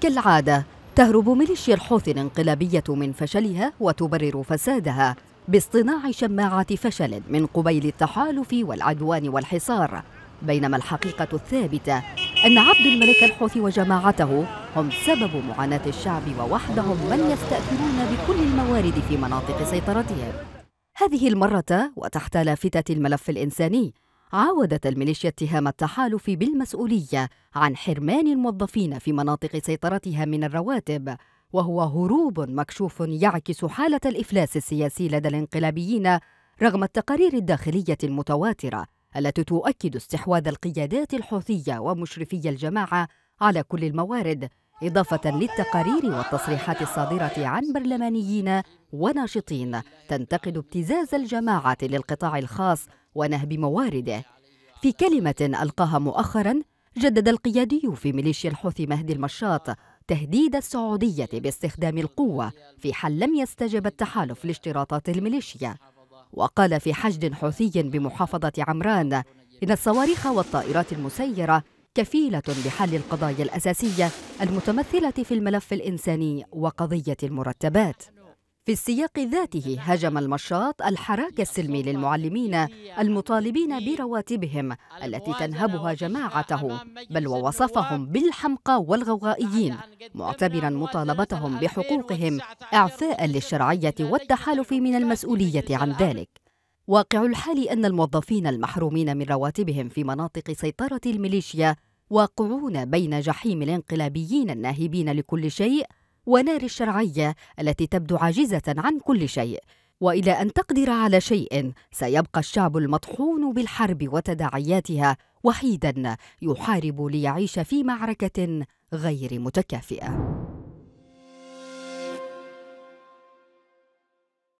كالعادة تهرب ميليشيا الحوثي الانقلابية من فشلها وتبرر فسادها باصطناع شماعة فشل من قبيل التحالف والعدوان والحصار بينما الحقيقة الثابتة أن عبد الملك الحوثي وجماعته هم سبب معاناة الشعب ووحدهم من يستأثرون بكل الموارد في مناطق سيطرتهم هذه المرة وتحت لافتة الملف الإنساني عاودت الميليشيا اتهام التحالف بالمسؤولية عن حرمان الموظفين في مناطق سيطرتها من الرواتب وهو هروب مكشوف يعكس حالة الإفلاس السياسي لدى الانقلابيين رغم التقارير الداخلية المتواترة التي تؤكد استحواذ القيادات الحوثية ومشرفي الجماعة على كل الموارد إضافة للتقارير والتصريحات الصادرة عن برلمانيين وناشطين تنتقد ابتزاز الجماعة للقطاع الخاص ونهب موارده في كلمة ألقاها مؤخرا جدد القيادي في ميليشيا الحوثي مهدي المشاط تهديد السعودية باستخدام القوة في حال لم يستجب التحالف لاشتراطات الميليشيا وقال في حشد حوثي بمحافظة عمران إن الصواريخ والطائرات المسيرة كفيلة بحل القضايا الأساسية المتمثلة في الملف الإنساني وقضية المرتبات في السياق ذاته هجم المشاط الحراك السلمي للمعلمين المطالبين برواتبهم التي تنهبها جماعته بل ووصفهم بالحمقى والغوغائيين معتبرا مطالبتهم بحقوقهم اعفاء للشرعيه والتحالف من المسؤوليه عن ذلك واقع الحال ان الموظفين المحرومين من رواتبهم في مناطق سيطره الميليشيا واقعون بين جحيم الانقلابيين الناهبين لكل شيء ونار الشرعية التي تبدو عاجزة عن كل شيء والى ان تقدر على شيء سيبقى الشعب المطحون بالحرب وتداعياتها وحيدا يحارب ليعيش في معركه غير متكافئه